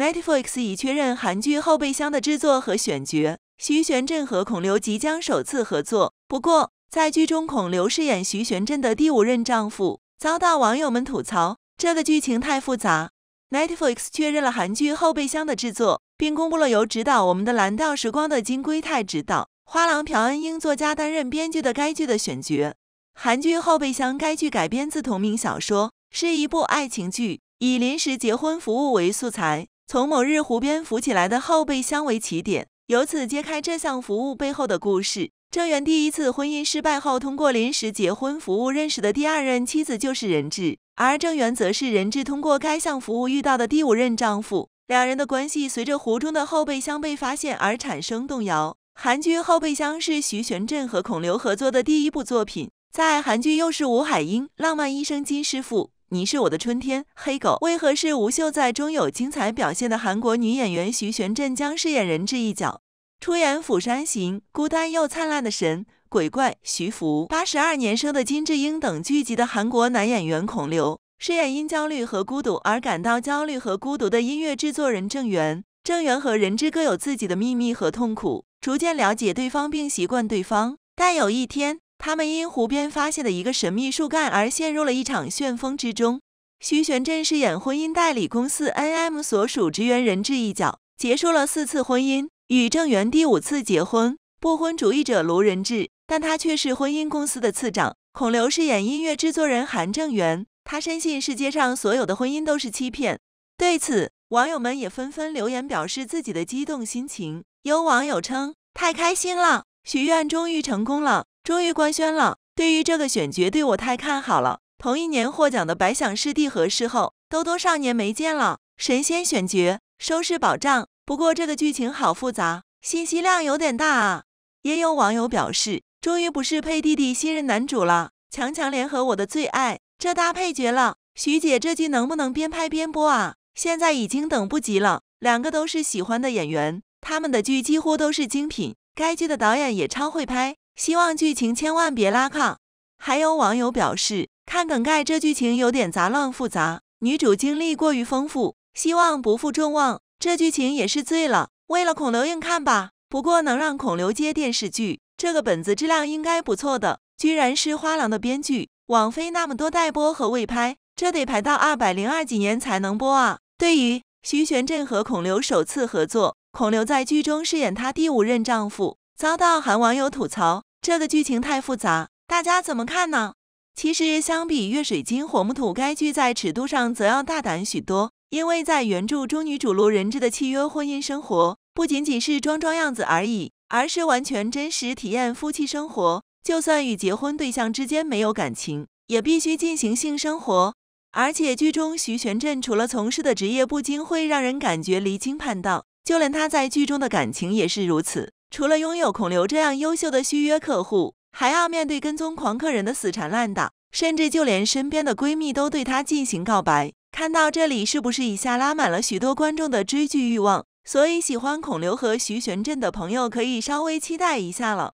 Netflix 已确认韩剧《后备箱》的制作和选角，徐玄振和孔刘即将首次合作。不过，在剧中孔刘饰演徐玄振的第五任丈夫，遭到网友们吐槽这个剧情太复杂。Netflix 确认了韩剧《后备箱》的制作，并公布了由指导《我们的蓝调时光》的金圭泰执导、花郎朴恩英作家担任编剧的该剧的选角。韩剧《后备箱》该剧改编自同名小说，是一部爱情剧，以临时结婚服务为素材。从某日湖边浮起来的后备箱为起点，由此揭开这项服务背后的故事。郑源第一次婚姻失败后，通过临时结婚服务认识的第二任妻子就是人智，而郑源则是人智通过该项服务遇到的第五任丈夫。两人的关系随着湖中的后备箱被发现而产生动摇。韩剧《后备箱》是徐玄振和孔刘合作的第一部作品，在韩剧又是吴海英、浪漫医生金师傅。你是我的春天。黑狗为何是吴秀在？中有精彩表现的韩国女演员徐玄振将饰演人质一角，出演《釜山行》孤单又灿烂的神鬼怪徐福。八十二年生的金智英等剧集的韩国男演员孔刘饰演因焦虑和孤独而感到焦虑和孤独的音乐制作人郑源。郑源和人质各有自己的秘密和痛苦，逐渐了解对方并习惯对方，但有一天。他们因湖边发现的一个神秘树干而陷入了一场旋风之中。徐玄振饰演婚姻代理公司 NM 所属职员任志一角，结束了四次婚姻，与郑源第五次结婚。不婚主义者卢仁志，但他却是婚姻公司的次长。孔刘饰演音乐制作人韩正元，他深信世界上所有的婚姻都是欺骗。对此，网友们也纷纷留言表示自己的激动心情。有网友称：“太开心了，许愿终于成功了。”终于官宣了！对于这个选角，对我太看好了。同一年获奖的《白想师弟》和《事后》都多少年没见了，神仙选角，收视保障。不过这个剧情好复杂，信息量有点大啊。也有网友表示，终于不是配弟弟新任男主了，强强联合，我的最爱。这搭配绝了！徐姐这剧能不能边拍边播啊？现在已经等不及了。两个都是喜欢的演员，他们的剧几乎都是精品。该剧的导演也超会拍。希望剧情千万别拉胯。还有网友表示，看梗概这剧情有点杂乱复杂，女主经历过于丰富，希望不负众望。这剧情也是醉了，为了孔刘硬看吧。不过能让孔刘接电视剧，这个本子质量应该不错的。居然是花郎的编剧，网飞那么多待播和未拍，这得排到二百零二几年才能播啊。对于徐玄振和孔刘首次合作，孔刘在剧中饰演他第五任丈夫，遭到韩网友吐槽。这个剧情太复杂，大家怎么看呢？其实相比《月水金火木土》，该剧在尺度上则要大胆许多。因为在原著中，女主路人质的契约婚姻生活不仅仅是装装样子而已，而是完全真实体验夫妻生活。就算与结婚对象之间没有感情，也必须进行性生活。而且剧中徐玄振除了从事的职业不禁会让人感觉离经叛道，就连他在剧中的感情也是如此。除了拥有孔刘这样优秀的续约客户，还要面对跟踪狂客人的死缠烂打，甚至就连身边的闺蜜都对他进行告白。看到这里，是不是一下拉满了许多观众的追剧欲望？所以喜欢孔刘和徐玄振的朋友可以稍微期待一下了。